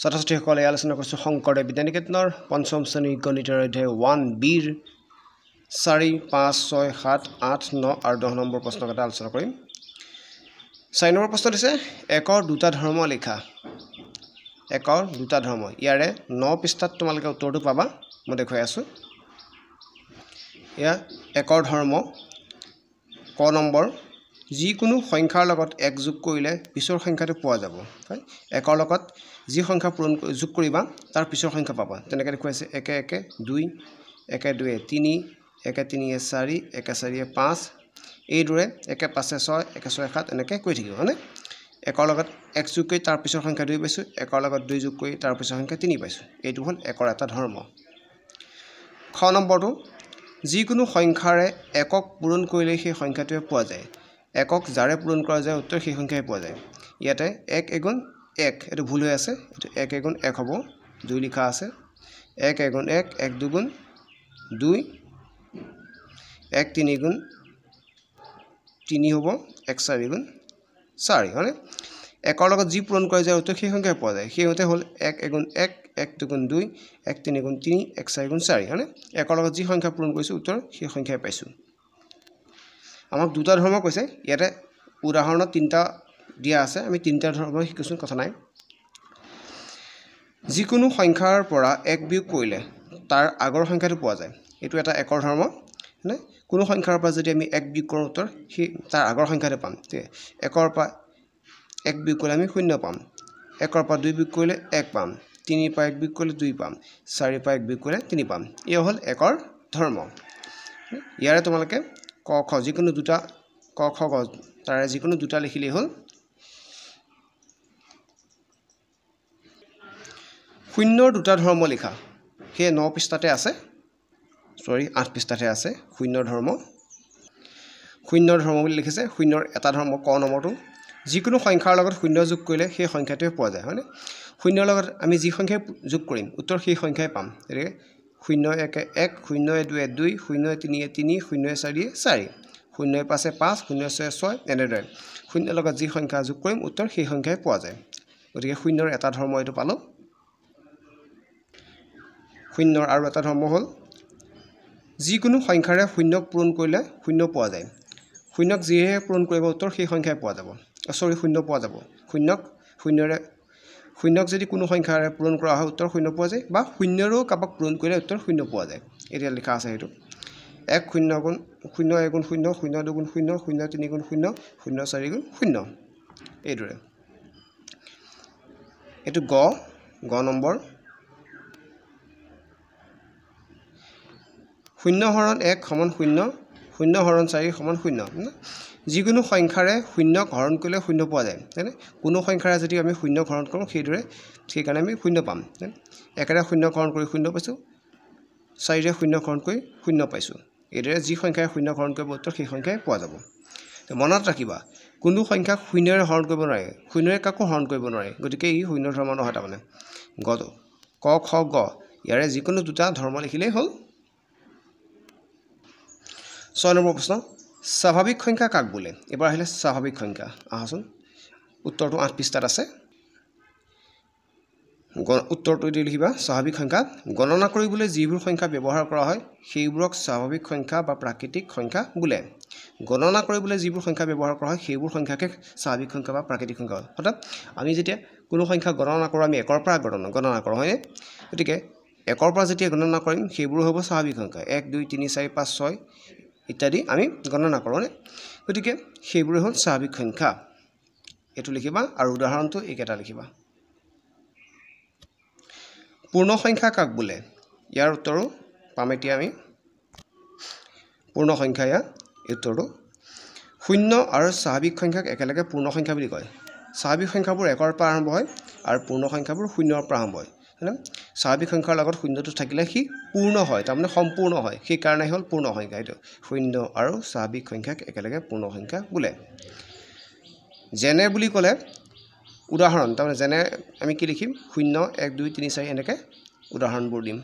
ছাত্ৰ ছাত্ৰীসকলে এই আলোচনা কৰিছোঁ শংকৰদেৱ বিদ্যানিকেতনৰ পঞ্চম শ্ৰেণী গণিতৰ অধ্যায় ওৱান বিৰ চাৰি পাঁচ ছয় সাত আঠ ন আৰু দহ নম্বৰ প্ৰশ্ন কেইটা আলোচনা কৰিম চাৰি নম্বৰ প্ৰশ্ন দিছে একৰ দুটা ধৰ্ম লিখা একৰ দুটা ধৰ্ম ইয়াৰে ন পৃষ্ঠাত তোমালোকে উত্তৰটো পাবা মই দেখুৱাই আছোঁ এয়া একৰ ধৰ্ম ক নম্বৰ যিকোনো সংখ্যাৰ লগত এক যোগ কৰিলে পিছৰ সংখ্যাটো পোৱা যাব হয় একৰ লগত যি সংখ্যা পূৰণ যোগ কৰিবা তাৰ পিছৰ সংখ্যা পাবা তেনেকৈ দেখুৱাইছে একে একে দুই একে দুয়ে তিনি একে তিনিয়ে চাৰি একে চাৰিয়ে পাঁচ এইদৰে একে পাঁচে ছয় একে ছয় সাত এনেকৈ কৈ থাকিব হয়নে একৰ লগত এক যোগ কৰি তাৰ পিছৰ সংখ্যা দুই পাইছোঁ একৰ লগত দুই যোগ কৰি তাৰ পিছৰ সংখ্যা তিনি পাইছোঁ এইটো হ'ল একৰ এটা ধৰ্ম খ নম্বৰটো যিকোনো সংখ্যাৰে একক পূৰণ কৰিলে সেই সংখ্যাটোৱে পোৱা যায় একক যাৰে পূৰণ কৰা যায় উত্তৰ সেই সংখ্যাই পোৱা যায় ইয়াতে এক এগুণ এক এইটো ভুল হৈ আছে এইটো এক এগুণ এক হ'ব দুই লিখা আছে এক এগুণ এক এক দুগুণ দুই এক তিনিগুণ তিনি হ'ব এক চাৰিগুণ চাৰি হয়নে একৰ লগত যি পূৰণ কৰা যায় উত্তৰ সেই সংখ্যাই পোৱা যায় সেইমতে হ'ল এক এগুণ এক এক দুগুণ দুই এক তিনিগুণ তিনি এক চাৰিগুণ চাৰি হয়নে একৰ লগত যি সংখ্যা পূৰণ কৰিছোঁ উত্তৰ সেই সংখ্যাই পাইছোঁ আমাক দুটা ধৰ্ম কৈছে ইয়াতে উদাহৰণত তিনিটা দিয়া আছে আমি তিনিটা ধৰ্ম শিকোচোন কথা নাই যিকোনো সংখ্যাৰ পৰা এক বিয়োগ কৰিলে তাৰ আগৰ সংখ্যাটো পোৱা যায় এইটো এটা একৰ ধৰ্ম নে কোনো সংখ্যাৰ পৰা যদি আমি এক বিয়োগ কৰোঁ উত্তৰ সেই তাৰ আগৰ সংখ্যাটো পাম একৰ পৰা এক বিয়োগ কৰিলে আমি শূন্য পাম একৰ পৰা দুই বিয়োগ কৰিলে এক পাম তিনিৰ পৰা এক বিয়োগ কৰিলে দুই পাম চাৰিৰ পৰা এক বিয়োগ কৰিলে তিনি পাম এই হ'ল একৰ ধৰ্ম ইয়াৰে তোমালোকে ক খ যিকোনো দুটা ক খ গ তাৰে যিকোনো দুটা লিখিলেই হ'ল শূন্যৰ দুটা ধৰ্ম লিখা সেই ন পৃষ্ঠাতে আছে চৰি আঠ পৃষ্ঠাতে আছে শূন্যৰ ধৰ্ম শূন্যৰ ধৰ্ম বুলি লিখিছে শূন্যৰ এটা ধৰ্ম ক নম্বৰটো যিকোনো সংখ্যাৰ লগত শূন্য যোগ কৰিলে সেই সংখ্যাটোৱে পোৱা যায় হয়নে শূন্যৰ লগত আমি যি সংখ্যাই যোগ কৰিম উত্তৰ সেই সংখ্যাই পাম গতিকে শূন্য এক এক শূন্য দুই দুই শূন্য তিনি তিনি শূন্য চাৰি চাৰি শূন্য পাঁচে পাঁচ শূন্য ছয় ছয় এনেদৰে শূন্যৰ লগত যি সংখ্যা যোগ কৰিম উত্তৰ সেই সংখ্যাই পোৱা যায় গতিকে শূন্যৰ এটা ধৰ্ম এইটো পালোঁ শূন্যৰ আৰু এটা ধৰ্ম হ'ল যিকোনো সংখ্যাৰে শূন্যক পূৰণ কৰিলে শূন্য পোৱা যায় শূন্যক যিহে পূৰণ কৰিব উত্তৰ সেই সংখ্যাই পোৱা যাব চৰি শূন্য পোৱা যাব শূন্যক শূন্যৰে শূন্যক যদি কোনো সংখ্যাৰে পূৰণ কৰা হয় উত্তৰ শূন্য পোৱা যায় বা শূন্যৰেও কাৰোবাক পূৰণ কৰিলে উত্তৰ শূন্য পোৱা যায় এতিয়া লিখা আছে সেইটো এক শূন্য গুণ শূন্য এক গুণ শূন্য শূন্য দুগুণ শূন্য শূন্য তিনি গুণ শূন্য শূন্য চাৰি গুণ শূন্য এইদৰে এইটো গ গ নম্বৰ শূন্য হৰণ এক সমান শূন্য শূন্য হৰণ চাৰি সমান শূন্য যিকোনো সংখ্যাৰে শূন্যক হৰণ কৰিলে শূন্য পোৱা যায় হয়নে কোনো সংখ্যাৰে যদি আমি শূন্যক হৰণ কৰোঁ সেইদৰে সেইকাৰণে আমি শূন্য পাম একেৰে শূন্যক হৰণ কৰি শূন্য পাইছোঁ চাৰিৰে শূন্যক হৰণ কৰি শূন্য পাইছোঁ এইদৰে যি সংখ্যাই শূন্যক হৰণ কৰিব উত্তৰ সেই সংখ্যাই পোৱা যাব মনত ৰাখিবা কোনো সংখ্যাক শূন্যৰে হৰণ কৰিব নোৱাৰে শূন্যৰে কাকো হৰণ কৰিব নোৱাৰে গতিকে ই শূন্য ধৰ্ম নহয় তাৰমানে গ ক খ গ ইয়াৰে যিকোনো দুটা ধৰ্ম লিখিলেই হ'ল ছয় নম্বৰ প্ৰশ্ন স্বাভাৱিক সংখ্যা কাক বোলে এইবাৰ আহিলে স্বাভাৱিক সংখ্যা আহাচোন উত্তৰটো আঠ পৃষ্ঠাত আছে উত্তৰটো দি লিখিবা স্বাভাৱিক সংখ্যা গণনা কৰিবলৈ যিবোৰ সংখ্যা ব্যৱহাৰ কৰা হয় সেইবোৰক স্বাভাৱিক সংখ্যা বা প্ৰাকৃতিক সংখ্যা বোলে গণনা কৰিবলৈ যিবোৰ সংখ্যা ব্যৱহাৰ কৰা হয় সেইবোৰ সংখ্যাকে স্বাভাৱিক সংখ্যা বা প্ৰাকৃতিক সংখ্যা হয় অৰ্থাৎ আমি যেতিয়া কোনো সংখ্যা গণনা কৰোঁ আমি একৰ পৰা গণনা গণনা কৰোঁ হয়নে গতিকে একৰ পৰা যেতিয়া গণনা কৰিম সেইবোৰ হ'ব স্বাভাৱিক সংখ্যা এক দুই তিনি চাৰি পাঁচ ছয় ইত্যাদি আমি গণনা কৰোঁনে গতিকে সেইবোৰেই হ'ল স্বাভাৱিক সংখ্যা এইটো লিখিবা আৰু উদাহৰণটো এইকেইটা লিখিবা পূৰ্ণ সংখ্যা কাক বোলে ইয়াৰ উত্তৰো পাম এতিয়া আমি পূৰ্ণ সংখ্যা ইয়াৰ এই উত্তৰটো শূন্য আৰু স্বাভাৱিক সংখ্যাক একেলগে পূৰ্ণ সংখ্যা বুলি কয় স্বাভাৱিক সংখ্যাবোৰ একৰ পৰা আৰম্ভ হয় আৰু পূৰ্ণ সংখ্যাবোৰ শূন্যৰ পৰা আৰম্ভ হয় স্বাভাৱিক সংখ্যাৰ লগত শূন্যটো থাকিলে সি পূৰ্ণ হয় তাৰমানে সম্পূৰ্ণ হয় সেইকাৰণে হ'ল পূৰ্ণ সংখ্যা এইটো শূন্য আৰু স্বাভাৱিক সংখ্যাক একেলগে পূৰ্ণ সংখ্যা বোলে যেনে বুলি ক'লে উদাহৰণ তাৰমানে যেনে আমি কি লিখিম শূন্য এক দুই তিনি চাৰি এনেকৈ উদাহৰণবোৰ দিম